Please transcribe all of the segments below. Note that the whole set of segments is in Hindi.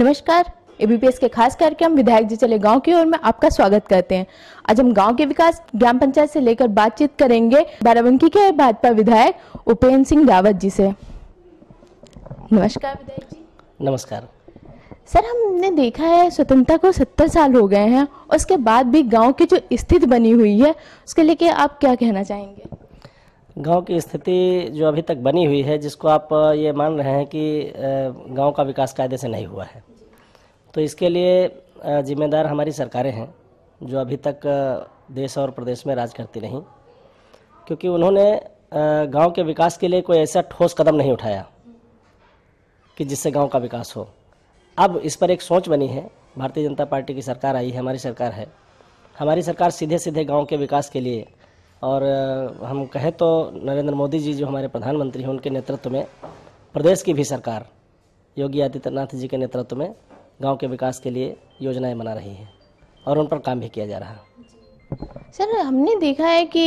नमस्कार एबीपीएस के खास कार्यक्रम विधायक जी चले गांव की ओर में आपका स्वागत करते हैं आज हम गांव के विकास ग्राम पंचायत से लेकर बातचीत करेंगे बाराबंकी के भाजपा विधायक उपेन्द्र सिंह रावत जी से नमस्कार विधायक जी नमस्कार सर हमने देखा है स्वतंत्रता को सत्तर साल हो गए हैं उसके बाद भी गांव की जो स्थिति बनी हुई है उसके लेके आप क्या कहना चाहेंगे गांव की स्थिति जो अभी तक बनी हुई है जिसको आप ये मान रहे हैं कि गांव का विकास कायदे से नहीं हुआ है तो इसके लिए जिम्मेदार हमारी सरकारें हैं जो अभी तक देश और प्रदेश में राज करती रहीं क्योंकि उन्होंने गांव के विकास के लिए कोई ऐसा ठोस कदम नहीं उठाया कि जिससे गांव का विकास हो अब इस पर एक सोच बनी है भारतीय जनता पार्टी की सरकार आई है हमारी सरकार है हमारी सरकार सीधे सीधे गांव के विकास के लिए और हम कहें तो नरेंद्र मोदी जी जो हमारे प्रधानमंत्री हैं उनके नेतृत्व में प्रदेश की भी सरकार योगी आदित्यनाथ जी के नेतृत्व में गांव के विकास के लिए योजनाएं बना रही हैं और उन पर काम भी किया जा रहा है सर हमने देखा है कि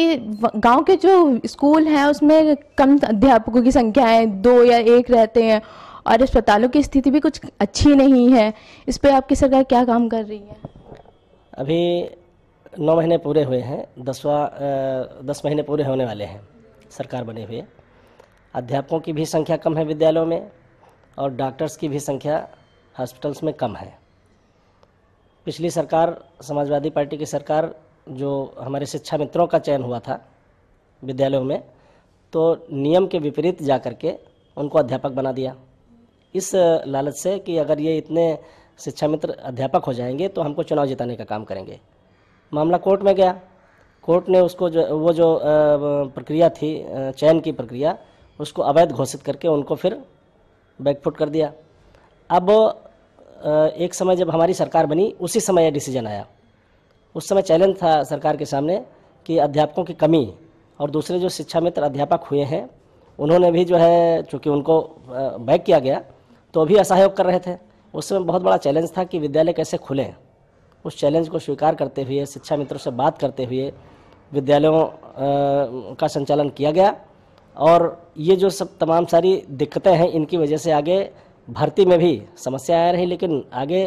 गांव के जो स्कूल हैं उसमें कम अध्यापकों की संख्या है दो या एक रहते हैं और अस्पतालों की स्थिति भी कुछ अच्छी नहीं है इस पर आपकी सरकार क्या काम कर रही है अभी नौ महीने पूरे हुए हैं दसवा दस महीने पूरे होने वाले हैं सरकार बने हुए अध्यापकों की भी संख्या कम है विद्यालयों में और डॉक्टर्स की भी संख्या हॉस्पिटल्स में कम है पिछली सरकार समाजवादी पार्टी की सरकार जो हमारे शिक्षा मित्रों का चयन हुआ था विद्यालयों में तो नियम के विपरीत जा कर के उनको अध्यापक बना दिया इस लालच से कि अगर ये इतने शिक्षा मित्र अध्यापक हो जाएंगे तो हमको चुनाव जिताने का काम करेंगे मामला कोर्ट में गया कोर्ट ने उसको जो वो जो प्रक्रिया थी चयन की प्रक्रिया उसको अवैध घोषित करके उनको फिर बैकफुट कर दिया अब एक समय जब हमारी सरकार बनी उसी समय यह डिसीजन आया उस समय चैलेंज था सरकार के सामने कि अध्यापकों की कमी और दूसरे जो शिक्षा मित्र अध्यापक हुए हैं उन्होंने भी जो है चूँकि उनको बैक किया गया तो अभी असहयोग कर रहे थे उस समय बहुत बड़ा चैलेंज था कि विद्यालय कैसे खुलें उस चैलेंज को स्वीकार करते हुए शिक्षा मित्रों से बात करते हुए विद्यालयों का संचालन किया गया और ये जो सब तमाम सारी दिक्कतें हैं इनकी वजह से आगे भर्ती में भी समस्या आ रही लेकिन आगे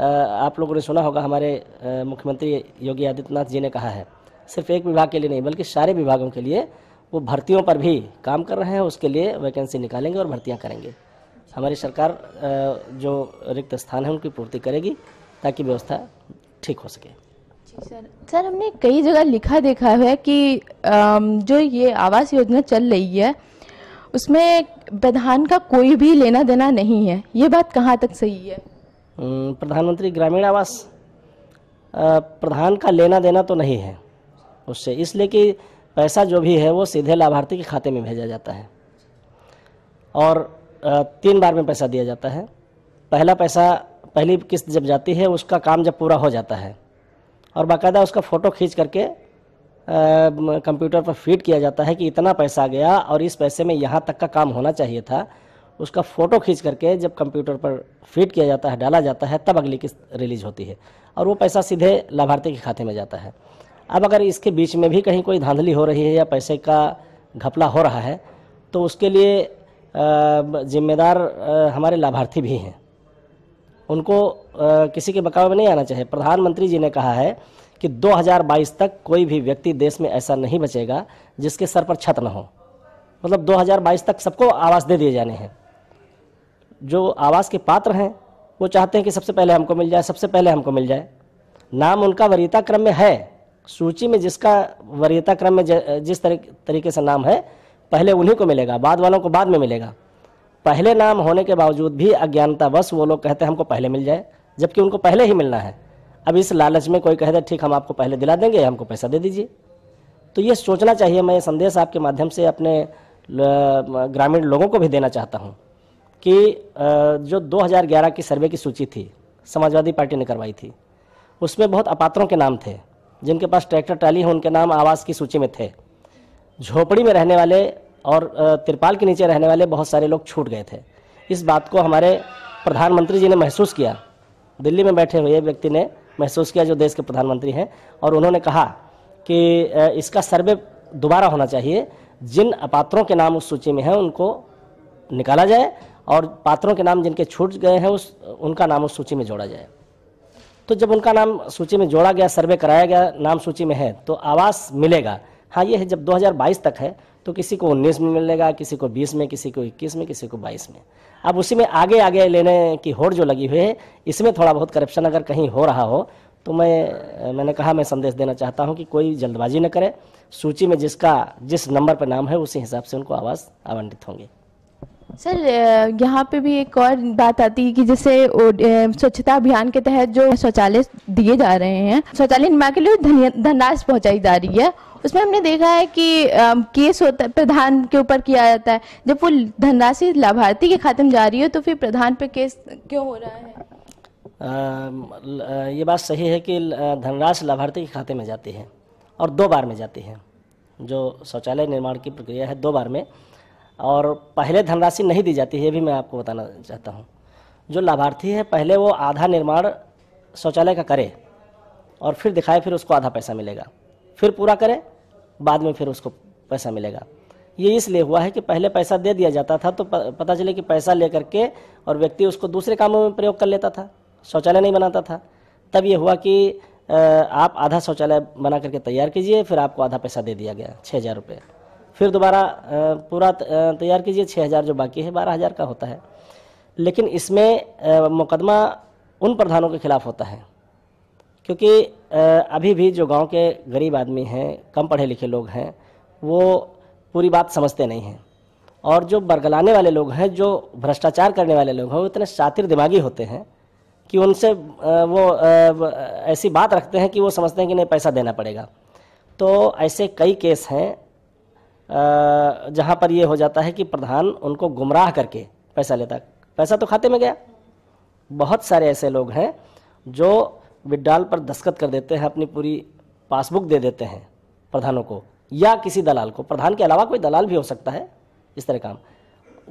आप लोगों ने सुना होगा हमारे मुख्यमंत्री योगी आदित्यनाथ जी ने कहा है सिर्फ एक विभाग के लिए नहीं बल्कि सारे विभागों के लिए वो भर्तियों पर भी काम कर रहे हैं उसके लिए वैकेंसी निकालेंगे और भर्तियाँ करेंगे हमारी सरकार जो रिक्त स्थान है उनकी पूर्ति करेगी ताकि व्यवस्था ठीक हो सके सर सर हमने कई जगह लिखा देखा है कि जो ये आवास योजना चल रही है उसमें प्रधान का कोई भी लेना देना नहीं है ये बात कहाँ तक सही है प्रधानमंत्री ग्रामीण आवास प्रधान का लेना देना तो नहीं है उससे इसलिए कि पैसा जो भी है वो सीधे लाभार्थी के खाते में भेजा जाता है और तीन बार में पैसा दिया जाता है पहला पैसा पहली किस्त जब जाती है उसका काम जब पूरा हो जाता है और बाकायदा उसका फ़ोटो खींच करके कंप्यूटर पर फीड किया जाता है कि इतना पैसा गया और इस पैसे में यहाँ तक का काम होना चाहिए था उसका फ़ोटो खींच करके जब कंप्यूटर पर फीड किया जाता है डाला जाता है तब अगली किस्त रिलीज होती है और वो पैसा सीधे लाभार्थी के खाते में जाता है अब अगर इसके बीच में भी कहीं कोई धांधली हो रही है या पैसे का घपला हो रहा है तो उसके लिए जिम्मेदार हमारे लाभार्थी भी हैं उनको किसी के बकावे में नहीं आना चाहिए प्रधानमंत्री जी ने कहा है कि 2022 तक कोई भी व्यक्ति देश में ऐसा नहीं बचेगा जिसके सर पर छत ना हो मतलब 2022 तक सबको आवास दे दिए जाने हैं जो आवास के पात्र हैं वो चाहते हैं कि सबसे पहले हमको मिल जाए सबसे पहले हमको मिल जाए नाम उनका वरीयता क्रम में है सूची में जिसका वरीयता क्रम में जिस तरीके से नाम है पहले उन्हीं को मिलेगा बाद वालों को बाद में मिलेगा पहले नाम होने के बावजूद भी अज्ञानतावश वो लोग कहते हैं हमको पहले मिल जाए जबकि उनको पहले ही मिलना है अब इस लालच में कोई कह दे तो ठीक हम आपको पहले दिला देंगे हमको पैसा दे दीजिए तो ये सोचना चाहिए मैं ये संदेश आपके माध्यम से अपने ग्रामीण लोगों को भी देना चाहता हूँ कि जो 2011 की सर्वे की सूची थी समाजवादी पार्टी ने करवाई थी उसमें बहुत अपात्रों के नाम थे जिनके पास ट्रैक्टर ट्राली है उनके नाम आवास की सूची में थे झोपड़ी में रहने वाले और तिरपाल के नीचे रहने वाले बहुत सारे लोग छूट गए थे इस बात को हमारे प्रधानमंत्री जी ने महसूस किया दिल्ली में बैठे हुए व्यक्ति ने महसूस किया जो देश के प्रधानमंत्री हैं और उन्होंने कहा कि इसका सर्वे दोबारा होना चाहिए जिन अपात्रों के नाम उस सूची में हैं उनको निकाला जाए और पात्रों के नाम जिनके छूट गए हैं उस उनका नाम उस सूची में जोड़ा जाए तो जब उनका नाम सूची में जोड़ा गया सर्वे कराया गया नाम सूची में है तो आवास मिलेगा हाँ ये है जब 2022 तक है तो किसी को 19 में मिलेगा किसी को 20 में किसी को 21 में किसी को 22 में अब उसी में आगे आगे लेने की होड़ जो लगी हुई है इसमें थोड़ा बहुत करप्शन अगर कहीं हो रहा हो तो मैं मैंने कहा मैं संदेश देना चाहता हूँ कि कोई जल्दबाजी न करे सूची में जिसका जिस नंबर पर नाम है उसी हिसाब से उनको आवाज़ आवंटित होंगे सर यहाँ पे भी एक और बात आती है कि जैसे स्वच्छता अभियान के तहत जो शौचालय दिए जा रहे हैं शौचालय निर्माण के लिए धनराशि पहुँचाई जा रही है उसमें हमने देखा है कि केस होता है प्रधान के ऊपर किया जाता है जब वो धनराशि लाभार्थी के खाते में जा रही हो तो फिर प्रधान पे केस क्यों हो रहा है आ, ये बात सही है कि धनराशि लाभार्थी के खाते में जाती है और दो बार में जाती है जो शौचालय निर्माण की प्रक्रिया है दो बार में और पहले धनराशि नहीं दी जाती है भी मैं आपको बताना चाहता हूँ जो लाभार्थी है पहले वो आधा निर्माण शौचालय का करे और फिर दिखाए फिर उसको आधा पैसा मिलेगा फिर पूरा करे बाद में फिर उसको पैसा मिलेगा ये इसलिए हुआ है कि पहले पैसा दे दिया जाता था तो पता चले कि पैसा लेकर के और व्यक्ति उसको दूसरे कामों में प्रयोग कर लेता था शौचालय नहीं बनाता था तब ये हुआ कि आप आधा शौचालय बना करके तैयार कीजिए फिर आपको आधा पैसा दे दिया गया छः हज़ार रुपये फिर दोबारा पूरा तैयार कीजिए छः हज़ार जो बाकी है बारह हज़ार का होता है लेकिन इसमें मुकदमा उन प्रधानों के खिलाफ होता है क्योंकि अभी भी जो गांव के गरीब आदमी हैं कम पढ़े लिखे लोग हैं वो पूरी बात समझते नहीं हैं और जो बरगलाने वाले लोग हैं जो भ्रष्टाचार करने वाले लोग हैं वो इतने शातिर दिमागी होते हैं कि उनसे वो ऐसी बात रखते हैं कि वो समझते हैं कि नहीं पैसा देना पड़ेगा तो ऐसे कई केस हैं जहाँ पर ये हो जाता है कि प्रधान उनको गुमराह करके पैसा लेता पैसा तो खाते में गया बहुत सारे ऐसे लोग हैं जो विड्राल पर दस्खत कर देते हैं अपनी पूरी पासबुक दे देते हैं प्रधानों को या किसी दलाल को प्रधान के अलावा कोई दलाल भी हो सकता है इस तरह काम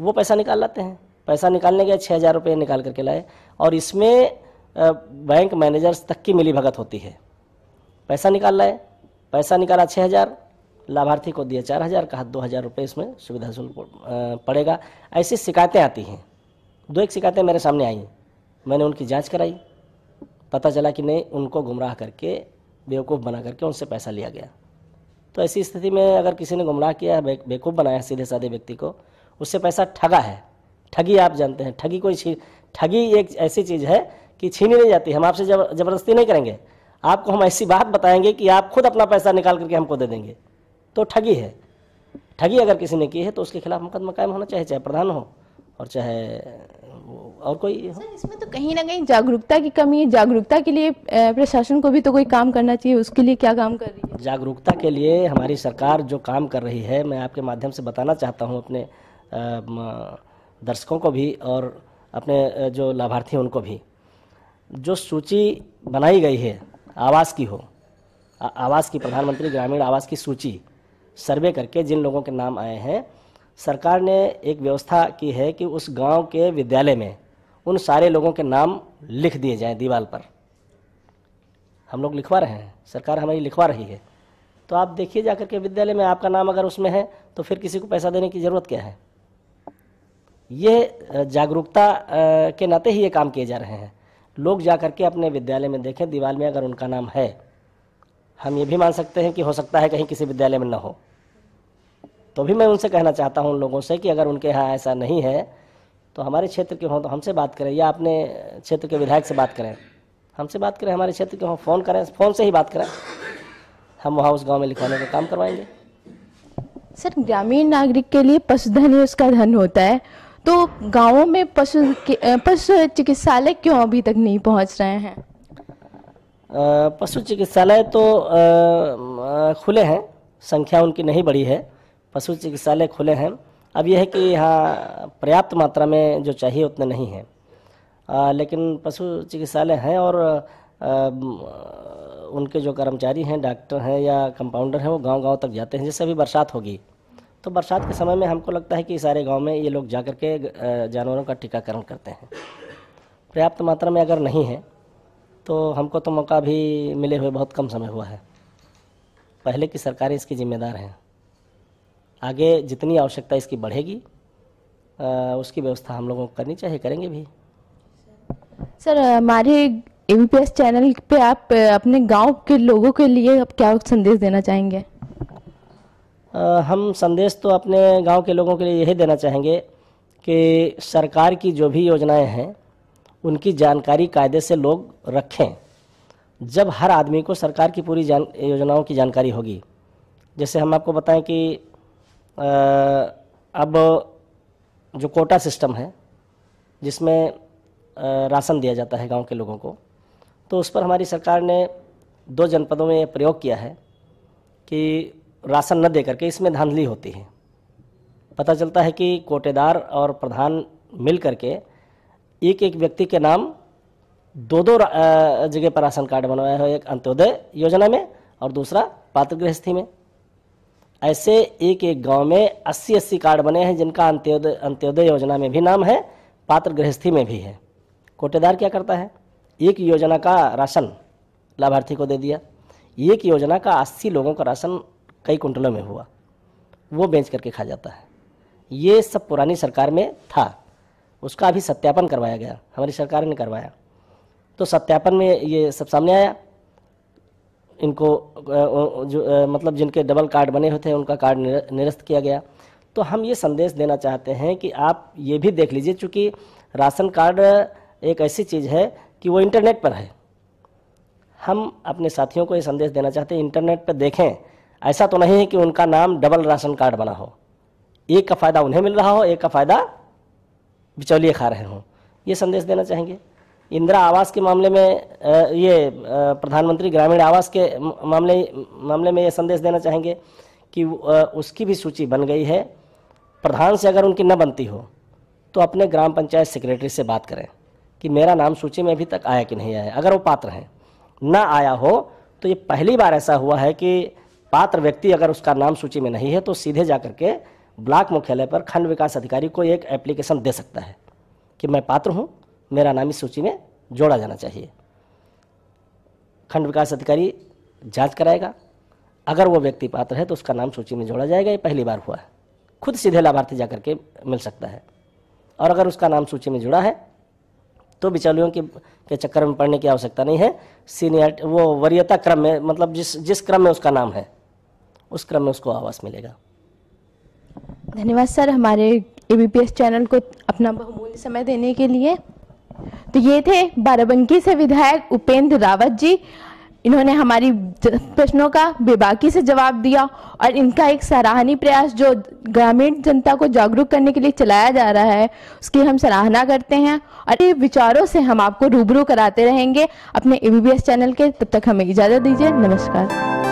वो पैसा निकाल लाते हैं पैसा निकालने गए छः हज़ार रुपये निकाल करके लाए और इसमें बैंक मैनेजर्स तक की मिली भगत होती है पैसा निकाल लाए पैसा निकाला छः हज़ार लाभार्थी को दिया चार हज़ार कहा दो हज़ार रुपये इसमें सुविधा शुल्क पड़ेगा ऐसी शिकायतें आती हैं दो एक शिकायतें मेरे सामने आई मैंने उनकी जांच कराई पता चला कि नहीं उनको गुमराह करके बेवकूफ़ बना करके उनसे पैसा लिया गया तो ऐसी स्थिति में अगर किसी ने गुमराह किया है बेवकूफ़ बनाया सीधे साधे व्यक्ति को उससे पैसा ठगा है ठगी आप जानते हैं ठगी कोई छी ठगी एक ऐसी चीज़ है कि छीनी नहीं जाती हम आपसे जबरदस्ती नहीं करेंगे आपको हम ऐसी बात बताएंगे कि आप खुद अपना पैसा निकाल करके हमको दे देंगे तो ठगी है ठगी अगर किसी ने की है तो उसके खिलाफ मुकदमा कायम होना चाहिए चाहे प्रधान हो और चाहे और कोई इसमें तो कहीं ना कहीं जागरूकता की कमी है जागरूकता के लिए प्रशासन को भी तो कोई काम करना चाहिए उसके लिए क्या काम कर रही है जागरूकता के लिए हमारी सरकार जो काम कर रही है मैं आपके माध्यम से बताना चाहता हूँ अपने दर्शकों को भी और अपने जो लाभार्थी हैं उनको भी जो सूची बनाई गई है आवास की हो आवास की प्रधानमंत्री ग्रामीण आवास की सूची सर्वे करके जिन लोगों के नाम आए हैं सरकार ने एक व्यवस्था की है कि उस गांव के विद्यालय में उन सारे लोगों के नाम लिख दिए जाएं दीवार पर हम लोग लिखवा रहे हैं सरकार हमारी लिखवा रही है तो आप देखिए जा के विद्यालय में आपका नाम अगर उसमें है तो फिर किसी को पैसा देने की ज़रूरत क्या है ये जागरूकता के नाते ही ये काम किए जा रहे हैं लोग जा करके अपने विद्यालय में देखें दीवार में अगर उनका नाम है हम ये भी मान सकते हैं कि हो सकता है कहीं किसी विद्यालय में ना हो तो भी मैं उनसे कहना चाहता हूँ उन लोगों से कि अगर उनके यहाँ ऐसा नहीं है तो हमारे क्षेत्र के हों तो हमसे बात करें या अपने क्षेत्र के विधायक से बात करें हमसे बात करें हमारे क्षेत्र के हों फ़ोन करें फ़ोन से ही बात करें हम वहाँ उस गाँव में लिखवाने का काम करवाएंगे सर ग्रामीण नागरिक के लिए पशुधन ही उसका धन होता है तो गाँवों में पशु पशु चिकित्सालय क्यों अभी तक नहीं पहुँच रहे हैं पशु चिकित्सालय तो खुले हैं संख्या उनकी नहीं बढ़ी है पशु चिकित्सालय खुले हैं अब यह है कि यहाँ पर्याप्त मात्रा में जो चाहिए उतने नहीं हैं लेकिन पशु चिकित्सालय हैं और आ, उनके जो कर्मचारी हैं डॉक्टर हैं या कंपाउंडर हैं वो गांव-गांव तक जाते हैं जैसे अभी बरसात होगी तो बरसात के समय में हमको लगता है कि सारे गांव में ये लोग जा कर के जानवरों का टीकाकरण करते हैं पर्याप्त मात्रा में अगर नहीं है तो हमको तो मौका भी मिले हुए बहुत कम समय हुआ है पहले की सरकारें इसकी जिम्मेदार हैं आगे जितनी आवश्यकता इसकी बढ़ेगी उसकी व्यवस्था हम लोगों को करनी चाहिए करेंगे भी सर हमारे एबीपीएस चैनल पे आप अपने गांव के लोगों के लिए आप क्या संदेश देना चाहेंगे हम संदेश तो अपने गांव के लोगों के लिए यही देना चाहेंगे कि सरकार की जो भी योजनाएं हैं उनकी जानकारी कायदे से लोग रखें जब हर आदमी को सरकार की पूरी जान योजनाओं की जानकारी होगी जैसे हम आपको बताएं कि अब जो कोटा सिस्टम है जिसमें राशन दिया जाता है गांव के लोगों को तो उस पर हमारी सरकार ने दो जनपदों में प्रयोग किया है कि राशन न दे करके इसमें धांधली होती है पता चलता है कि कोटेदार और प्रधान मिल करके एक एक व्यक्ति के नाम दो दो जगह पर राशन कार्ड बनवाया है एक अंत्योदय योजना में और दूसरा पात्र गृहस्थी में ऐसे एक एक गांव में अस्सी अस्सी कार्ड बने हैं जिनका अंत्योदय अंत्योदय योजना में भी नाम है पात्र गृहस्थी में भी है कोटेदार क्या करता है एक योजना का राशन लाभार्थी को दे दिया एक योजना का अस्सी लोगों का राशन कई कुंटलों में हुआ वो बेच करके खा जाता है ये सब पुरानी सरकार में था उसका अभी सत्यापन करवाया गया हमारी सरकार ने करवाया तो सत्यापन में ये सब सामने आया इनको जो मतलब जिनके डबल कार्ड बने हुए थे उनका कार्ड निरस्त किया गया तो हम ये संदेश देना चाहते हैं कि आप ये भी देख लीजिए चूँकि राशन कार्ड एक ऐसी चीज़ है कि वो इंटरनेट पर है हम अपने साथियों को ये संदेश देना चाहते हैं इंटरनेट पर देखें ऐसा तो नहीं है कि उनका नाम डबल राशन कार्ड बना हो एक का फ़ायदा उन्हें मिल रहा हो एक का फ़ायदा बिचौलिए खा रहे हों ये संदेश देना चाहेंगे इंदिरा आवास के मामले में ये प्रधानमंत्री ग्रामीण आवास के मामले मामले में ये संदेश देना चाहेंगे कि उसकी भी सूची बन गई है प्रधान से अगर उनकी न बनती हो तो अपने ग्राम पंचायत सेक्रेटरी से बात करें कि मेरा नाम सूची में अभी तक आया कि नहीं आया अगर वो पात्र हैं ना आया हो तो ये पहली बार ऐसा हुआ है कि पात्र व्यक्ति अगर उसका नाम सूची में नहीं है तो सीधे जा के ब्लॉक मुख्यालय पर खंड विकास अधिकारी को एक एप्लीकेशन दे सकता है कि मैं पात्र हूँ मेरा नाम इस सूची में जोड़ा जाना चाहिए खंड विकास अधिकारी जांच कराएगा अगर वो व्यक्ति पात्र है तो उसका नाम सूची में जोड़ा जाएगा ये पहली बार हुआ है खुद सीधे लाभार्थी जाकर के मिल सकता है और अगर उसका नाम सूची में जुड़ा है तो बिचौलियों के, के चक्कर में पड़ने की आवश्यकता नहीं है सीनियर वो वरीयता क्रम में मतलब जिस जिस क्रम में उसका नाम है उस क्रम में उसको आवास मिलेगा धन्यवाद सर हमारे ए चैनल को अपना बहुमूल्य समय देने के लिए तो ये थे बाराबंकी से विधायक उपेंद्र रावत जी इन्होंने हमारी प्रश्नों का बेबाकी से जवाब दिया और इनका एक सराहनीय प्रयास जो ग्रामीण जनता को जागरूक करने के लिए चलाया जा रहा है उसकी हम सराहना करते हैं और ये विचारों से हम आपको रूबरू कराते रहेंगे अपने ए चैनल के तब तक हमें इजाज़त दीजिए नमस्कार